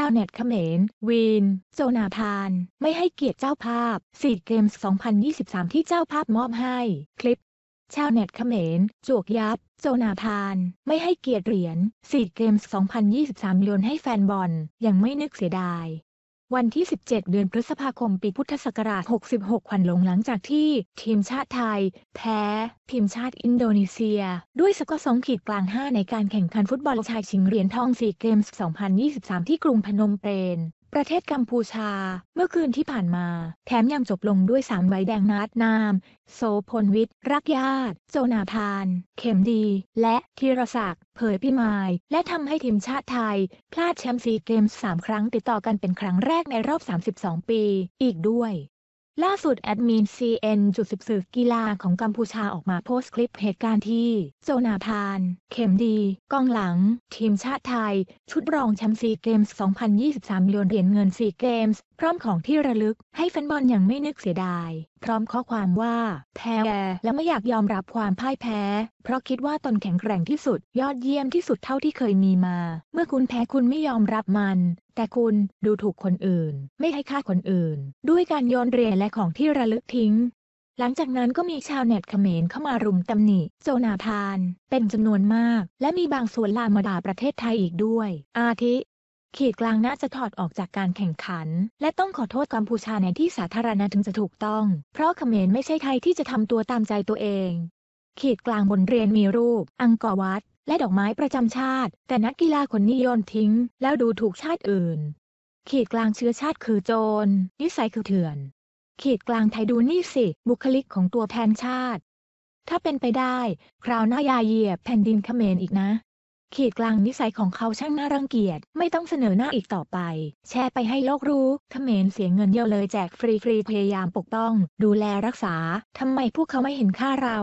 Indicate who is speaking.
Speaker 1: ชาวเน็ตเขมร วีน โจนาพาน ไม่ให้เกียรติเจ้าภาพ สีเกมส์ 2023 ที่เจ้าภาพมอบให้ คลิป ชาวเน็ตเขมรจวกยับ โจนาพาน ไม่ให้เกียรติเหรียญสีเกมส์ 2023 โยนให้แฟนบอล ยังไม่นึกเสียดายวันที่ 17 เดือนพฤษภาคม ปีพุทธศักราช 66ขวัญลงหลังจากที่ ทีมชาติไทย แพ้ ทีมชาติอินโดนีเซีย ด้วยสกอร์2ขีดกลาง5ในการแข่งขันฟุตบอลชายชิงเหรียญทอง 4 เกมส์2023 ที่กรุงพนมเปญประเทศกัมพูชา เมื่อคืนที่ผ่านมา แถมยังจบลงด้วยสามใบแดงนัดนามโสพลวิทย์ รักญาติโจนาธาน เข็มดี และธีรศักดิ์เผยพิมาย และทำให้ทีมชาติไทย พลาดแชมป์ซีเกมส์3ครั้ง ติดต่อกันเป็นครั้งแรกในรอบ 32 ปี อีกด้วยล่าสุดแอดมิน c n จุดสืบกีฬาของกัมพูชาออกมาโพสต์คลิปเหตุการณ์ที่ โจนาพาน เข็มดี กองหลัง ทีมชาติไทย ชุดรองแชมป์ซีเกมส์ 2023โยนเหรียญเงินซีเกมส์พร้อมของที่ระลึกให้แฟนบอลอย่างไม่นึกเสียดายพร้อมข้อความว่า แพ้ และไม่อยากยอมรับความพ่ายแพ้ เพราะคิดว่าตนแข็งแกร่งที่สุดยอดเยี่ยมที่สุดเท่าที่เคยมีมา เมื่อคุณแพ้คุณไม่ยอมรับมัน แต่คุณดูถูกคนอื่น ไม่ให้ค่าคนอื่น ด้วยการโยนเหรียญและของที่ระลึกทิ้ง หลังจากนั้นก็มีชาวเน็ตเขมรเข้ามารุมตำหนิโจนาธาน เป็นจำนวนมาก และมีบางส่วนลามาด่าประเทศไทยอีกด้วย อาทิขีดกลางน่าจะถอดออกจากการแข่งขัน และต้องขอโทษกัมพูชาในที่สาธารณะถึงจะถูกต้อง เพราะเขมรไม่ใช่ไทยที่จะทำตัวตามใจตัวเอง ขีดกลางบนเรียนมีรูป อังกอร์วัดและดอกไม้ประจำชาติ แต่นักกีฬาคนนี้โยนทิ้ง แล้วดูถูกชาติอื่น ขีดกลางเชื้อชาติคือโจรนิสัยคือเถื่อน ขีดกลางไทยดูนี่สิบุคลิกของตัวแทนชาติ ถ้าเป็นไปได้คราวหน้ายาเหยียบแผ่นดินเขมรอีกนะขีดกลางนิสัยของเขาช่างน่ารังเกียจไม่ต้องเสนอหน้าอีกต่อไป แชร์ไปให้โลกรู้เขมรเสียเงินเยอะเลยแจกฟรีฟรีพยายามปกป้อง ดูแลรักษา ทำไมพวกเขาไม่เห็นค่าเรา